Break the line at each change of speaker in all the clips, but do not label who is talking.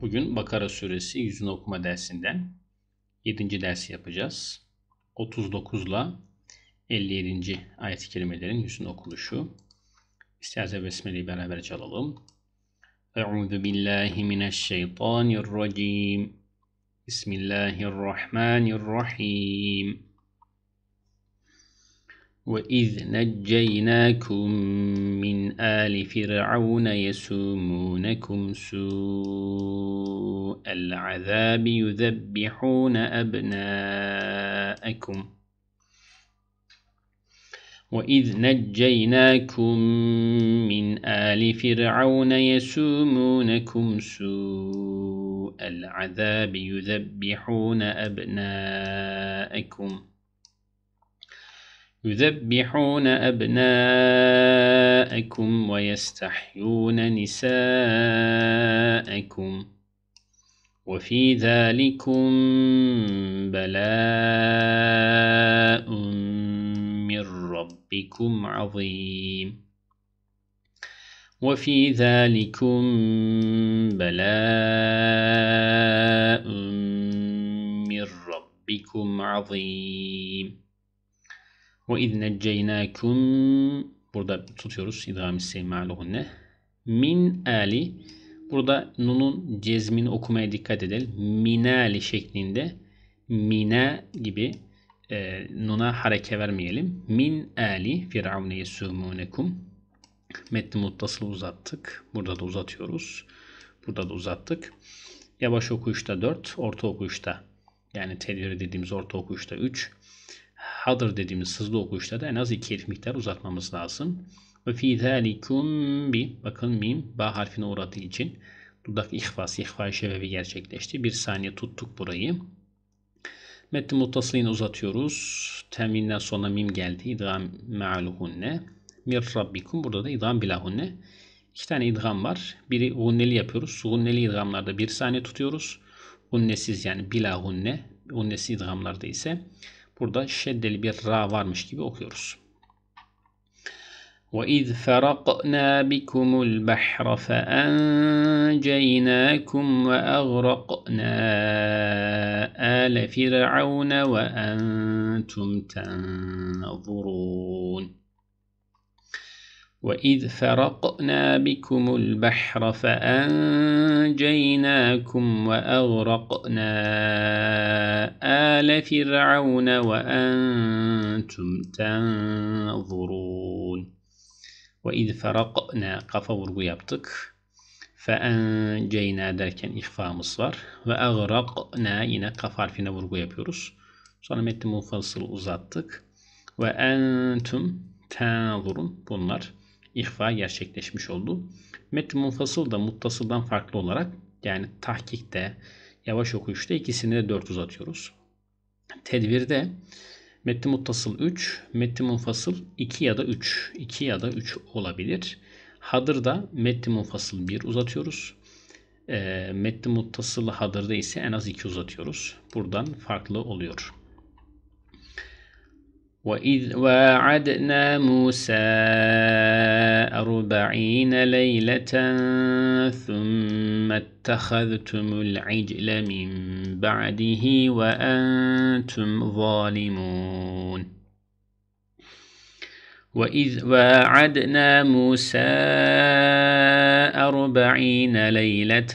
Bugün Bakara suresi yüzünü okuma dersinden 7. dersi yapacağız. 39 ile 57. ayet-i kerimelerin 100. okuluşu. İsterse besmeleyi beraber çalalım. Euzu billahi mineşşeytanirracim. Bismillahirrahmanirrahim. وإذ نجيناكم من آل فرعون يسومونكم سوء العذاب يذبحون أبناءكم وإذ نجيناكم من آل فرعون يسومونكم سوء العذاب يذبحون أبناءكم يذبحون أبناءكم ويستحيون نساءكم وفي ذلكم بلاء من ربكم عظيم وفي ذلكم بلاء من ربكم عظيم Ve izne ceynâküm burada tutuyoruz idgam-ı seymaluhunne min ali burada nunun cezmini okumaya dikkat edelim. Minali şeklinde mine gibi e, nuna hareke vermeyelim. Min ali firavne yesumunekum metni muttasıl uzattık. Burada da uzatıyoruz. Burada da uzattık. Yavaş okuyuşta 4, orta okuyuşta yani tedvir dediğimiz orta okuyuşta 3, hadır dediğimiz hızlı okuyuşta da en az iki elif miktar uzatmamız lazım. Ve fi zalikum bi bakın mim ba harfine uğradığı için dudak ihfası, ihfa şebebi gerçekleşti. Bir saniye tuttuk burayı. Metni muttasılını uzatıyoruz. Teminden sonra mim geldi. İdgam me'aluhunne. Mir rabbikum. Burada da idgam bilahunne. İki tane idgam var. Biri hunneli yapıyoruz. Hunneli idgamlarda bir saniye tutuyoruz. Hunnesiz yani bilahunne. Hunnesiz idgamlarda ise Burada şeddeli bir ra varmış gibi okuyoruz. وَإِذْ فَرَقْنَا بِكُمُ الْبَحْرَ فَأَنْجَيْنَاكُمْ وَأَغْرَقْنَا آلَ فِرْعَوْنَ وَأَنْتُمْ تَنْظُرُونَ وإذ فرقنا بكم البحر فأنجيناكم وأغرقنا آل فرعون وأنتم تنظرون وإذ فرقنا قفور يبتك فأنجينا ذلك إخفاء مصر وأغرقنا إن قفار في نور يبيرس صلى الله عليه وسلم وأنتم تنظرون بونار ihfa gerçekleşmiş oldu. Metn munfasıl da muttasıldan farklı olarak yani tahkikte, yavaş okuyuşta ikisini de 4 uzatıyoruz. Tedvirde metni muttasıl 3, metni munfasıl 2 ya da 3, 2 ya da 3 olabilir. Hadırda metni munfasıl 1 uzatıyoruz. E, ee, metni muttasıl hadırda ise en az 2 uzatıyoruz. Buradan farklı oluyor. وإذ واعدنا موسى أربعين ليلة ثم اتخذتم العجل من بعده وأنتم ظالمون وإذ واعدنا موسى أربعين ليلة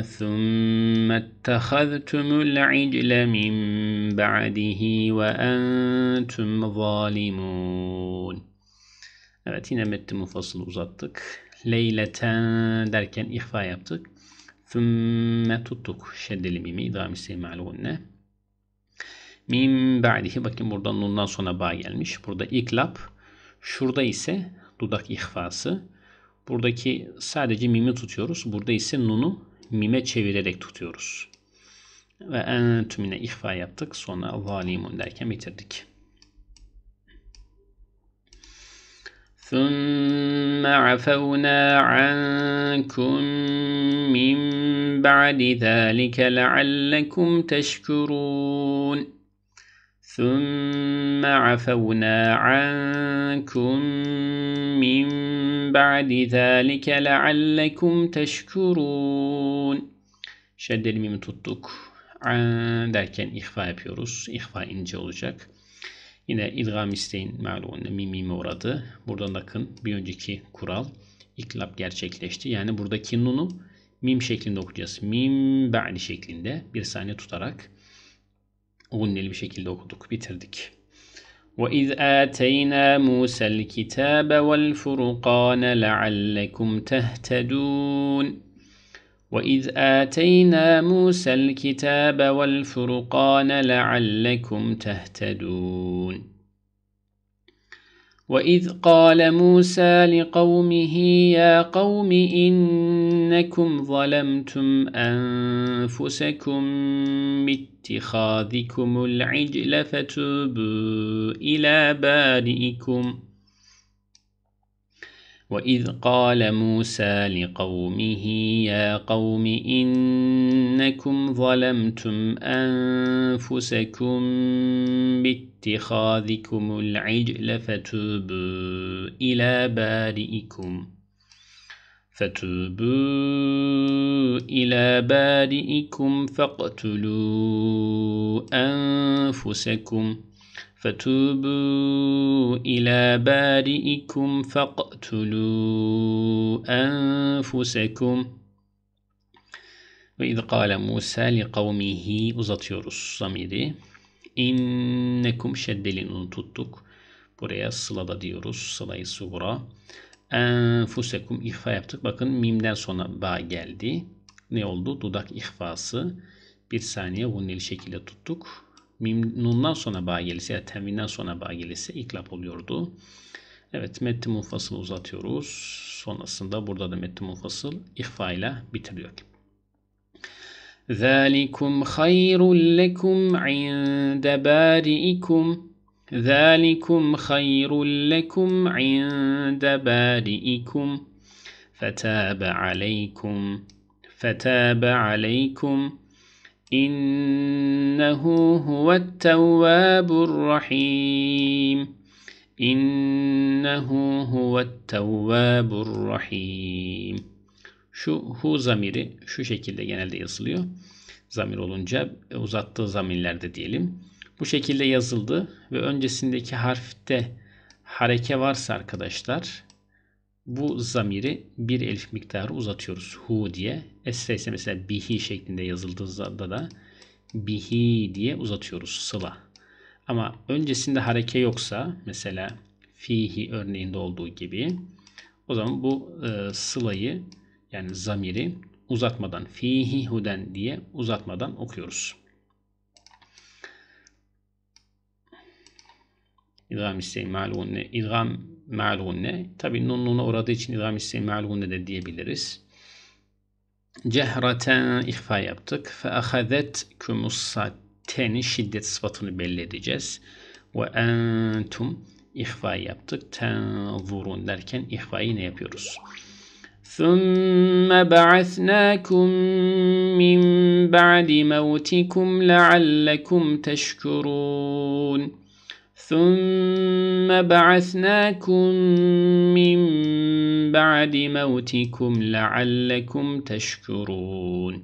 ثم اتخذتم العجل من بعده وأنتم ظالمون Evet yine metni mufasıl uzattık. Leyleten derken ihfa yaptık. Thümme tuttuk. Şeddeli mimi idami seymalunne. Min ba'dihi. Bakın buradan nundan sonra ba gelmiş. Burada iklap. Şurada ise dudak ihfası. Buradaki sadece mimi tutuyoruz. Burada ise nunu mime çevirerek tutuyoruz. Ve en tümüne ihfa yaptık. Sonra zalimun derken bitirdik. ثُمَّ عَفَوْنَا عَنْكُمْ مِنْ بَعْدِ ذَٰلِكَ لَعَلَّكُمْ تَشْكُرُونَ ثم عفونا عنكم من بعد ذلك لعلكم تشكرون Şeddeli mimi tuttuk. An derken ihfa yapıyoruz. İhfa ince olacak. Yine idgam isteyin. malumunda mimime uğradı. Buradan akın bir önceki kural iklap gerçekleşti. Yani buradaki nunu mim şeklinde okuyacağız. Mim ba'li şeklinde bir saniye tutarak. Guneli bir şekilde okuduk, bitirdik. وَإِذْ آتَيْنَا مُوسَى الْكِتَابَ وَالْفُرْقَانَ لَعَلَّكُمْ تَهْتَدُونَ وَإِذْ آتَيْنَا مُوسَى الْكِتَابَ وَالْفُرْقَانَ لَعَلَّكُمْ تَهْتَدُونَ وإذ قال موسى لقومه يا قوم إنكم ظلمتم أنفسكم باتخاذكم العجل فتوبوا إلى بارئكم وإذ قال موسى لقومه يا قوم إنكم ظلمتم أنفسكم باتخاذكم العجل فتوبوا إلى بارئكم فتوبوا إلى بارئكم فاقتلوا أنفسكم ۖ فتوبوا إلى بارئكم فاقتلوا أنفسكم Ve iz kâle Musa li kavmihi uzatıyoruz zamiri. İnnekum şeddelin tuttuk. Buraya sılada diyoruz. Sılayı sugura. Enfusekum ihfa yaptık. Bakın mimden sonra ba geldi. Ne oldu? Dudak ihfası. Bir saniye vunneli şekilde tuttuk. Mimnundan sonra bağ gelirse ya temvinden sonra bağ gelirse iklap oluyordu. Evet metni munfasıl uzatıyoruz. Sonrasında burada da metni munfasıl ihfa ile bitiriyor. ذَٰلِكُمْ خَيْرٌ لَكُمْ عِنْدَ بَارِئِكُمْ ذَٰلِكُمْ خَيْرٌ لَكُمْ عِنْدَ بَارِئِكُمْ فَتَابَ عَلَيْكُمْ فَتَابَ عَلَيْكُمْ إنه هو التواب rahim İnnehu huvettevvâbur rahim. Şu hu zamiri şu şekilde genelde yazılıyor. Zamir olunca e, uzattığı zamirlerde diyelim. Bu şekilde yazıldı ve öncesindeki harfte hareke varsa arkadaşlar bu zamiri bir elif miktarı uzatıyoruz. Hu diye. Esra ise mesela bihi şeklinde yazıldığında da bihi diye uzatıyoruz. Sıla. Ama öncesinde hareke yoksa mesela fihi örneğinde olduğu gibi o zaman bu e, sılayı yani zamiri uzatmadan fihi huden diye uzatmadan okuyoruz. İdgam isteği malumne idgam me'lunne. Tabi nun nuna uğradığı için idam isteği me'lunne de diyebiliriz. Cehreten ihfa yaptık. Fe ahazet kumussateni şiddet sıfatını belli edeceğiz. Ve entum ihfa yaptık. ten Tenzurun derken ihfayı ne yapıyoruz? ثُمَّ بَعَثْنَاكُمْ مِنْ بَعْدِ مَوْتِكُمْ لَعَلَّكُمْ تَشْكُرُونَ ثم بعثناكم من بعد موتكم لعلكم تشكرون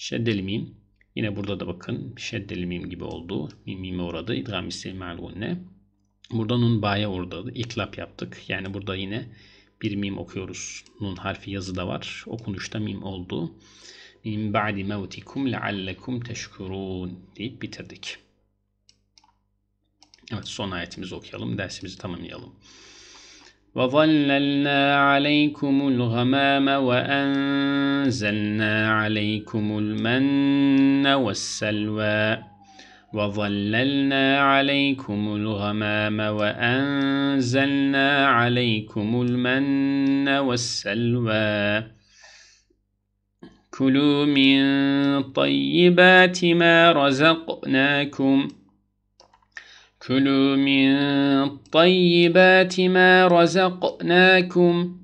Şeddeli mim. Yine burada da bakın şeddeli mim gibi oldu. Mim mime uğradı. İdgam istema'l gunne. Burada nun ba'ya uğradı. İklap yaptık. Yani burada yine bir mim okuyoruz. Nun harfi yazı da var. Okunuşta mim oldu. Min ba'di mevtikum leallekum teşkurun deyip bitirdik. Evet son ayetimizi okuyalım. Dersimizi tamamlayalım. وَظَلَّلْنَا عَلَيْكُمُ الْغَمَامَ وَأَنْزَلْنَا عَلَيْكُمُ الْمَنَّ وَالسَّلْوَى وَظَلَّلْنَا عَلَيْكُمُ الْغَمَامَ وَأَنْزَلْنَا عَلَيْكُمُ الْمَنَّ وَالسَّلْوَى كُلُوا مِنْ طَيِّبَاتِ مَا رَزَقْنَاكُمْ ۖ كلوا من طيبات ما رزقناكم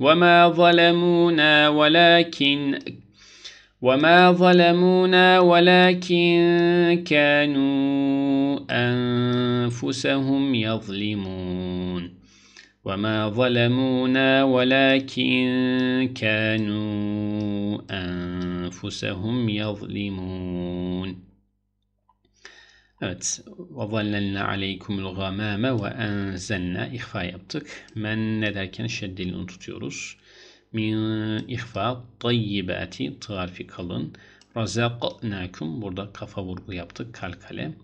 وما ظلمونا ولكن وما ظلمونا ولكن كانوا أنفسهم يظلمون وما ظلمونا ولكن كانوا أنفسهم يظلمون Evet. وَظَلَّلْنَا عَلَيْكُمُ الْغَمَامَ وَاَنْزَلْنَا ihfa yaptık. Men ne derken şeddelini unutuyoruz. Min ihfa tayyibati tarifi kalın. Razaknakum burada kafa vurgu yaptık kalkale.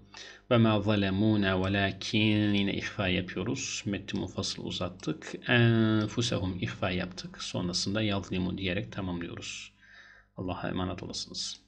Ve ma zalemuna yine ihfa yapıyoruz. Metni mufasıl uzattık. Enfusehum ihfa yaptık. Sonrasında yazlimu diyerek tamamlıyoruz. Allah'a emanet olasınız.